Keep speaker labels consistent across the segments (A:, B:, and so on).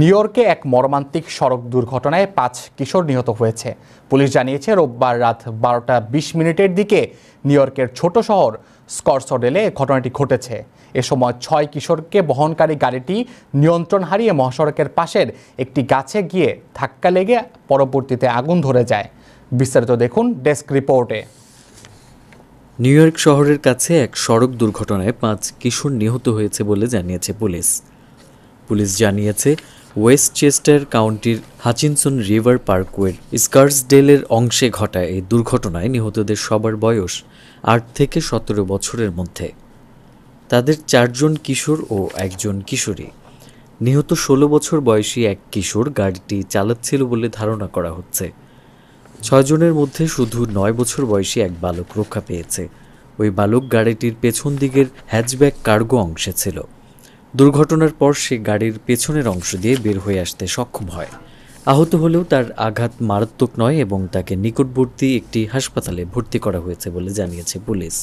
A: new ইয়র্কে এক মর্মান্তিক সড়ক দুর্ঘটনায় পাঁচ কিশোর নিহত হয়েছে পুলিশ জানিয়েছে রোববার রাত বারোটা বিশ মিনিটের দিকে নিউ ইয়র্কের ছোট শহর স্করসডেলে ঘটনাটি ঘটেছে এ সময় ছয় কিশোরকে বহনকারী গাড়িটি নিয়ন্ত্রণ হারিয়ে মহাসড়কের পাশের একটি গাছে গিয়ে ধাক্কা লেগে পরবর্তীতে আগুন ধরে যায় বিস্তারিত দেখুন ডেস্ক রিপোর্টে
B: নিউ ইয়র্ক শহরের কাছে এক সড়ক দুর্ঘটনায় পাঁচ কিশোর নিহত হয়েছে বলে জানিয়েছে পুলিশ পুলিশ জানিয়েছে ওয়েস্টচেস্টার কাউন্টির হাচিনসন রিভার পার্কওয়ের স্কার্সডেলের অংশে ঘটা এই দুর্ঘটনায় নিহতদের সবার বয়স আট থেকে সতেরো বছরের মধ্যে তাদের চারজন কিশোর ও একজন কিশোরী নিহত ষোলো বছর বয়সী এক কিশোর গাড়িটি চালাচ্ছিল বলে ধারণা করা হচ্ছে ছয়জনের মধ্যে শুধু নয় বছর বয়সী এক বালক রক্ষা পেয়েছে ওই বালক গাড়িটির পেছন দিকের হ্যাচব্যাক কার্গো অংশে ছিল দুর্ঘটনার পর সে গাড়ির পেছনের অংশ দিয়ে বের হয়ে আসতে সক্ষম হয় আহত হলেও তার আঘাত মারাত্মক নয় এবং তাকে নিকটবর্তী একটি হাসপাতালে ভর্তি করা হয়েছে বলে জানিয়েছে পুলিশ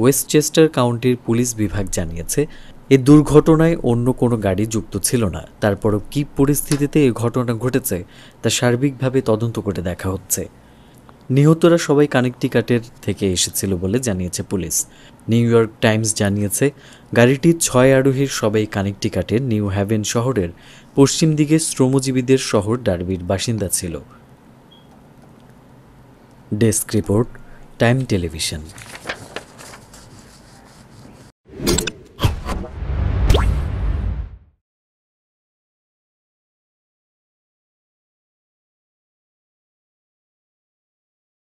B: ওয়েস্টচেস্টার কাউন্টির পুলিশ বিভাগ জানিয়েছে এ দুর্ঘটনায় অন্য কোনো গাড়ি যুক্ত ছিল না তারপরও কী পরিস্থিতিতে এ ঘটনা ঘটেছে তা সার্বিকভাবে তদন্ত করে দেখা হচ্ছে নিহতরা সবাই কানেকটিকাটের থেকে এসেছিল বলে জানিয়েছে পুলিশ নিউ ইয়র্ক টাইমস জানিয়েছে গাড়িটি ছয় আরোহীর সবাই কানেকটিকাটের নিউ হ্যাভেন শহরের পশ্চিম দিকে শ্রমজীবীদের শহর ডার্বির বাসিন্দা ছিল ডেস্ক রিপোর্ট টাইম টেলিভিশন